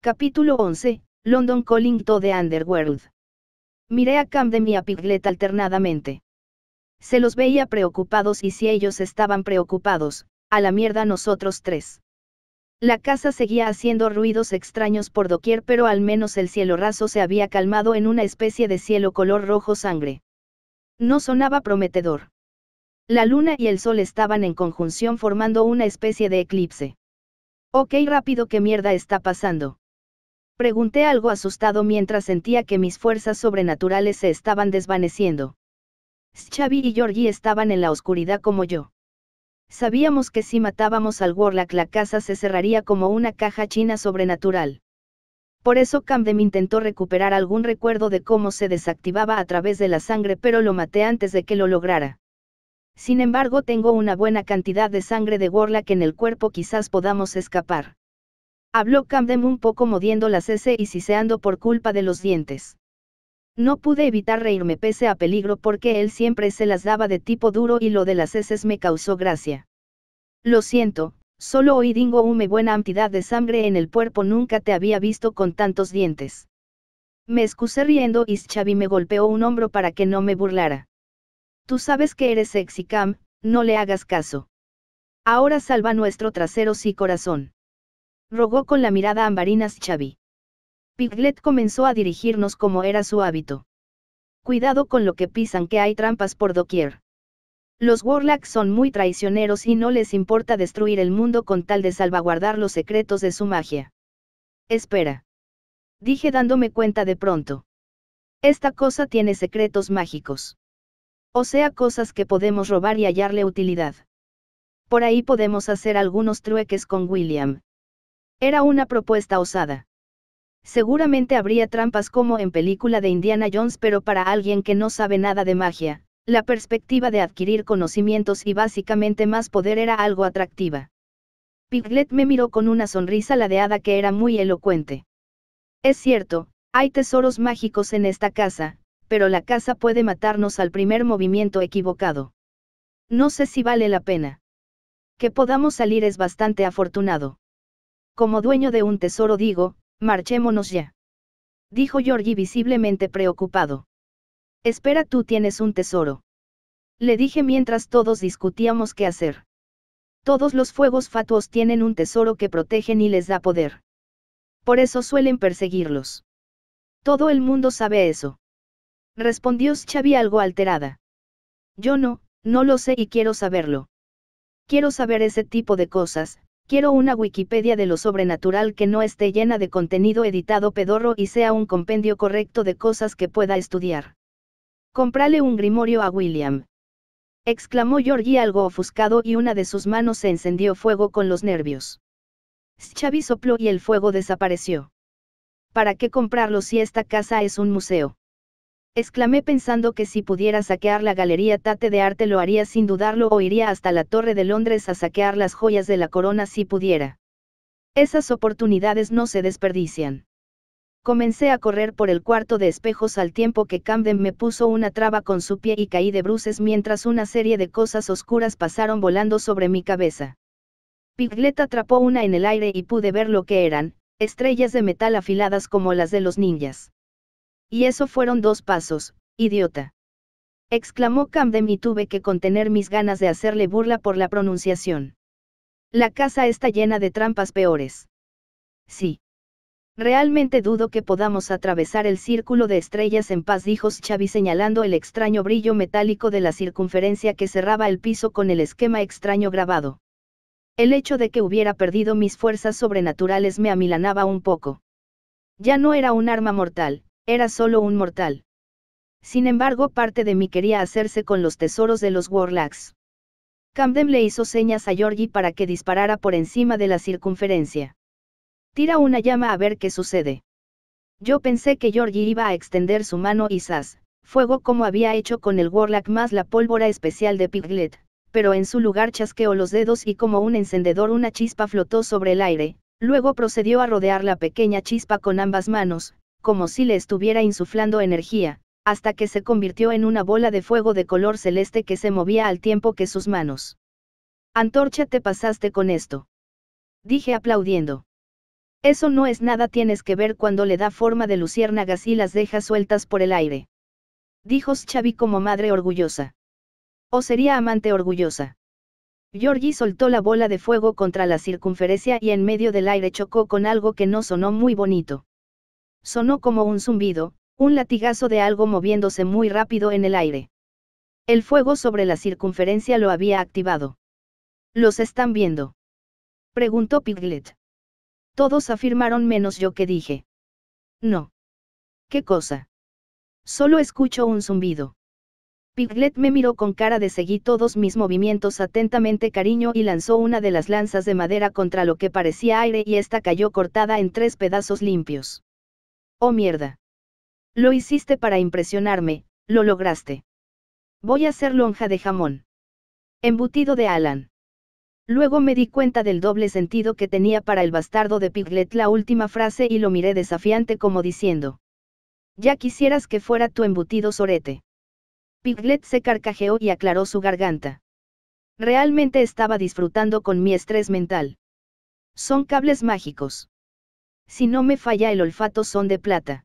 Capítulo 11, London Calling to the Underworld. Miré a Camden y a Piglet alternadamente. Se los veía preocupados y si ellos estaban preocupados, a la mierda nosotros tres. La casa seguía haciendo ruidos extraños por doquier pero al menos el cielo raso se había calmado en una especie de cielo color rojo sangre. No sonaba prometedor. La luna y el sol estaban en conjunción formando una especie de eclipse. Ok rápido qué mierda está pasando. Pregunté algo asustado mientras sentía que mis fuerzas sobrenaturales se estaban desvaneciendo. Xavi y Georgie estaban en la oscuridad como yo. Sabíamos que si matábamos al Warlock la casa se cerraría como una caja china sobrenatural. Por eso Camden intentó recuperar algún recuerdo de cómo se desactivaba a través de la sangre pero lo maté antes de que lo lograra. Sin embargo tengo una buena cantidad de sangre de Warlock en el cuerpo quizás podamos escapar. Habló Camdem un poco modiendo las S y siseando por culpa de los dientes. No pude evitar reírme pese a peligro porque él siempre se las daba de tipo duro y lo de las heces me causó gracia. Lo siento, solo hoy dingo hume buena cantidad de sangre en el cuerpo nunca te había visto con tantos dientes. Me excusé riendo y Xavi me golpeó un hombro para que no me burlara. Tú sabes que eres sexy Cam, no le hagas caso. Ahora salva nuestro trasero y corazón. Rogó con la mirada ambarinas Chavi. Piglet comenzó a dirigirnos como era su hábito. Cuidado con lo que pisan que hay trampas por doquier. Los Warlocks son muy traicioneros y no les importa destruir el mundo con tal de salvaguardar los secretos de su magia. Espera. Dije dándome cuenta de pronto. Esta cosa tiene secretos mágicos. O sea, cosas que podemos robar y hallarle utilidad. Por ahí podemos hacer algunos trueques con William. Era una propuesta osada. Seguramente habría trampas como en película de Indiana Jones, pero para alguien que no sabe nada de magia, la perspectiva de adquirir conocimientos y básicamente más poder era algo atractiva. Piglet me miró con una sonrisa ladeada que era muy elocuente. Es cierto, hay tesoros mágicos en esta casa, pero la casa puede matarnos al primer movimiento equivocado. No sé si vale la pena. Que podamos salir es bastante afortunado. Como dueño de un tesoro digo, marchémonos ya. Dijo Georgie visiblemente preocupado. Espera, tú tienes un tesoro. Le dije mientras todos discutíamos qué hacer. Todos los fuegos fatuos tienen un tesoro que protegen y les da poder. Por eso suelen perseguirlos. Todo el mundo sabe eso. Respondió Xavi algo alterada. Yo no, no lo sé y quiero saberlo. Quiero saber ese tipo de cosas, Quiero una Wikipedia de lo sobrenatural que no esté llena de contenido editado pedorro y sea un compendio correcto de cosas que pueda estudiar. Comprale un grimorio a William. Exclamó Georgie algo ofuscado y una de sus manos se encendió fuego con los nervios. Xavi sopló y el fuego desapareció. ¿Para qué comprarlo si esta casa es un museo? exclamé pensando que si pudiera saquear la Galería Tate de Arte lo haría sin dudarlo o iría hasta la Torre de Londres a saquear las joyas de la corona si pudiera. Esas oportunidades no se desperdician. Comencé a correr por el cuarto de espejos al tiempo que Camden me puso una traba con su pie y caí de bruces mientras una serie de cosas oscuras pasaron volando sobre mi cabeza. Piglet atrapó una en el aire y pude ver lo que eran, estrellas de metal afiladas como las de los ninjas. Y eso fueron dos pasos, idiota. Exclamó Camden y tuve que contener mis ganas de hacerle burla por la pronunciación. La casa está llena de trampas peores. Sí. Realmente dudo que podamos atravesar el círculo de estrellas en paz, dijo Xavi señalando el extraño brillo metálico de la circunferencia que cerraba el piso con el esquema extraño grabado. El hecho de que hubiera perdido mis fuerzas sobrenaturales me amilanaba un poco. Ya no era un arma mortal, era solo un mortal. Sin embargo, parte de mí quería hacerse con los tesoros de los Warlocks. Camden le hizo señas a Georgie para que disparara por encima de la circunferencia. Tira una llama a ver qué sucede. Yo pensé que Georgie iba a extender su mano y sas, fuego como había hecho con el Warlock más la pólvora especial de Piglet, pero en su lugar chasqueó los dedos y como un encendedor una chispa flotó sobre el aire, luego procedió a rodear la pequeña chispa con ambas manos, como si le estuviera insuflando energía, hasta que se convirtió en una bola de fuego de color celeste que se movía al tiempo que sus manos. Antorcha, te pasaste con esto. Dije aplaudiendo. Eso no es nada, tienes que ver cuando le da forma de luciérnagas y las deja sueltas por el aire. Dijo Xavi como madre orgullosa. O sería amante orgullosa. Georgie soltó la bola de fuego contra la circunferencia y en medio del aire chocó con algo que no sonó muy bonito sonó como un zumbido, un latigazo de algo moviéndose muy rápido en el aire. El fuego sobre la circunferencia lo había activado. ¿Los están viendo? preguntó Piglet. Todos afirmaron menos yo que dije. No. ¿Qué cosa? Solo escucho un zumbido. Piglet me miró con cara de seguir todos mis movimientos atentamente cariño y lanzó una de las lanzas de madera contra lo que parecía aire y esta cayó cortada en tres pedazos limpios. Oh mierda. Lo hiciste para impresionarme, lo lograste. Voy a ser lonja de jamón. Embutido de Alan. Luego me di cuenta del doble sentido que tenía para el bastardo de Piglet la última frase y lo miré desafiante como diciendo. Ya quisieras que fuera tu embutido sorete. Piglet se carcajeó y aclaró su garganta. Realmente estaba disfrutando con mi estrés mental. Son cables mágicos si no me falla el olfato son de plata.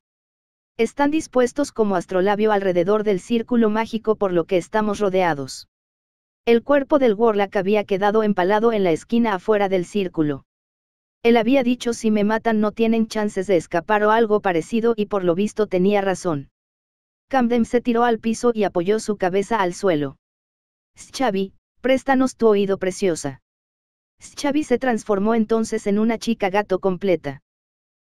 Están dispuestos como astrolabio alrededor del círculo mágico por lo que estamos rodeados. El cuerpo del Warlock había quedado empalado en la esquina afuera del círculo. Él había dicho si me matan no tienen chances de escapar o algo parecido y por lo visto tenía razón. Camden se tiró al piso y apoyó su cabeza al suelo. Xavi, préstanos tu oído preciosa. Xavi se transformó entonces en una chica gato completa.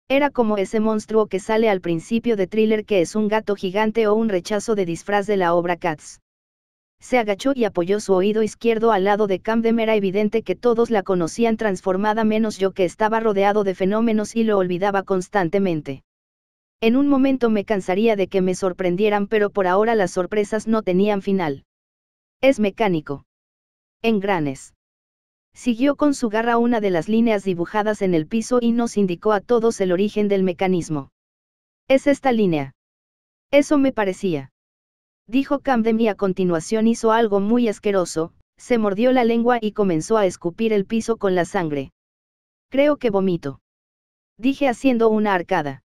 Era como ese monstruo que sale al principio de thriller que es un gato gigante o un rechazo de disfraz de la obra Cats. Se agachó y apoyó su oído izquierdo al lado de Camden. Era evidente que todos la conocían transformada menos yo que estaba rodeado de fenómenos y lo olvidaba constantemente. En un momento me cansaría de que me sorprendieran pero por ahora las sorpresas no tenían final. Es mecánico. En granes. Siguió con su garra una de las líneas dibujadas en el piso y nos indicó a todos el origen del mecanismo. Es esta línea. Eso me parecía. Dijo Camden y a continuación hizo algo muy asqueroso, se mordió la lengua y comenzó a escupir el piso con la sangre. Creo que vomito. Dije haciendo una arcada.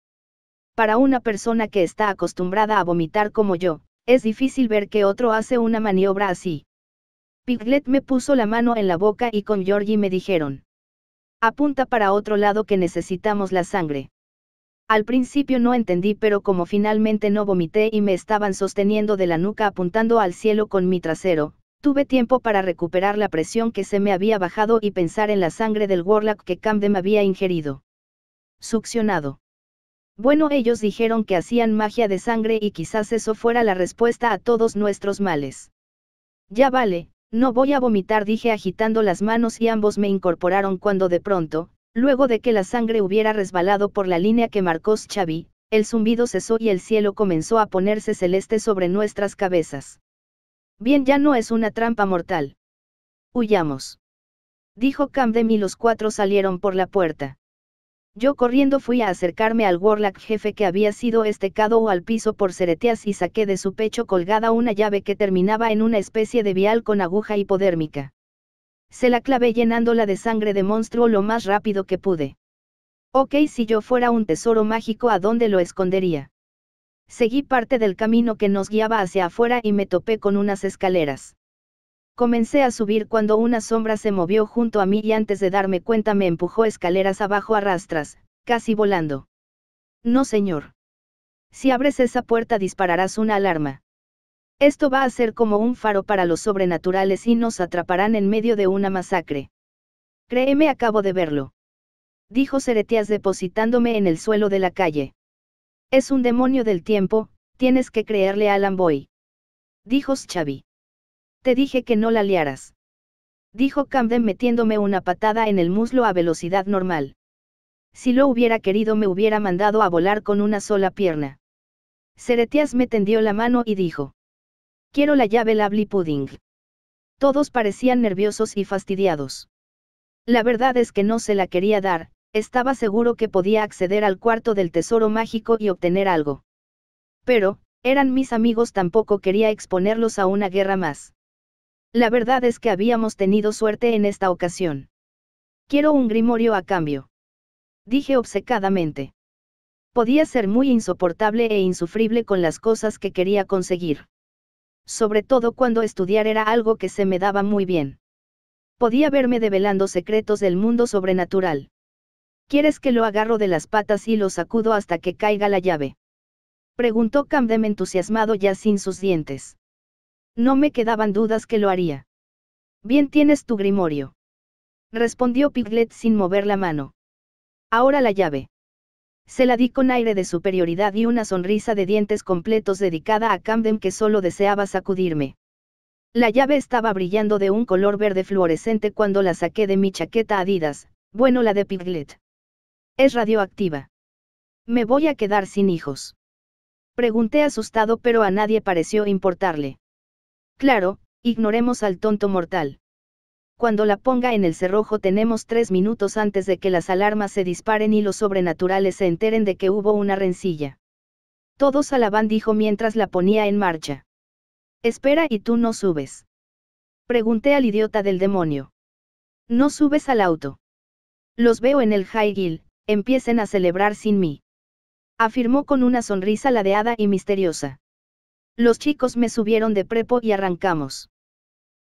Para una persona que está acostumbrada a vomitar como yo, es difícil ver que otro hace una maniobra así. Piglet me puso la mano en la boca y con Georgie me dijeron. Apunta para otro lado que necesitamos la sangre. Al principio no entendí pero como finalmente no vomité y me estaban sosteniendo de la nuca apuntando al cielo con mi trasero, tuve tiempo para recuperar la presión que se me había bajado y pensar en la sangre del Warlock que Camden había ingerido. Succionado. Bueno ellos dijeron que hacían magia de sangre y quizás eso fuera la respuesta a todos nuestros males. Ya vale, no voy a vomitar, dije agitando las manos y ambos me incorporaron cuando de pronto, luego de que la sangre hubiera resbalado por la línea que marcó Xavi, el zumbido cesó y el cielo comenzó a ponerse celeste sobre nuestras cabezas. Bien, ya no es una trampa mortal. Huyamos. Dijo Camden y los cuatro salieron por la puerta. Yo corriendo fui a acercarme al Warlock jefe que había sido estecado o al piso por cereteas y saqué de su pecho colgada una llave que terminaba en una especie de vial con aguja hipodérmica. Se la clavé llenándola de sangre de monstruo lo más rápido que pude. Ok, si yo fuera un tesoro mágico, ¿a dónde lo escondería? Seguí parte del camino que nos guiaba hacia afuera y me topé con unas escaleras. Comencé a subir cuando una sombra se movió junto a mí y antes de darme cuenta me empujó escaleras abajo a rastras, casi volando. No señor. Si abres esa puerta dispararás una alarma. Esto va a ser como un faro para los sobrenaturales y nos atraparán en medio de una masacre. Créeme, acabo de verlo. Dijo Ceretias depositándome en el suelo de la calle. Es un demonio del tiempo, tienes que creerle a Lamboy. Dijo Xavi. Te dije que no la liaras. Dijo Camden metiéndome una patada en el muslo a velocidad normal. Si lo hubiera querido me hubiera mandado a volar con una sola pierna. Ceretias me tendió la mano y dijo. Quiero la llave Lably Pudding. Todos parecían nerviosos y fastidiados. La verdad es que no se la quería dar, estaba seguro que podía acceder al cuarto del tesoro mágico y obtener algo. Pero, eran mis amigos tampoco quería exponerlos a una guerra más. La verdad es que habíamos tenido suerte en esta ocasión. Quiero un grimorio a cambio. Dije obcecadamente. Podía ser muy insoportable e insufrible con las cosas que quería conseguir. Sobre todo cuando estudiar era algo que se me daba muy bien. Podía verme develando secretos del mundo sobrenatural. ¿Quieres que lo agarro de las patas y lo sacudo hasta que caiga la llave? Preguntó Camden entusiasmado ya sin sus dientes. No me quedaban dudas que lo haría. Bien tienes tu grimorio. Respondió Piglet sin mover la mano. Ahora la llave. Se la di con aire de superioridad y una sonrisa de dientes completos dedicada a Camden que solo deseaba sacudirme. La llave estaba brillando de un color verde fluorescente cuando la saqué de mi chaqueta Adidas, bueno la de Piglet. Es radioactiva. Me voy a quedar sin hijos. Pregunté asustado pero a nadie pareció importarle. Claro, ignoremos al tonto mortal. Cuando la ponga en el cerrojo tenemos tres minutos antes de que las alarmas se disparen y los sobrenaturales se enteren de que hubo una rencilla. Todos alaban dijo mientras la ponía en marcha. Espera y tú no subes. Pregunté al idiota del demonio. No subes al auto. Los veo en el high empiecen a celebrar sin mí. Afirmó con una sonrisa ladeada y misteriosa. Los chicos me subieron de prepo y arrancamos.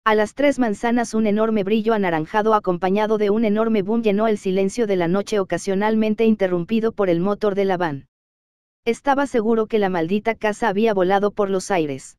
A las tres manzanas un enorme brillo anaranjado acompañado de un enorme boom llenó el silencio de la noche ocasionalmente interrumpido por el motor de la van. Estaba seguro que la maldita casa había volado por los aires.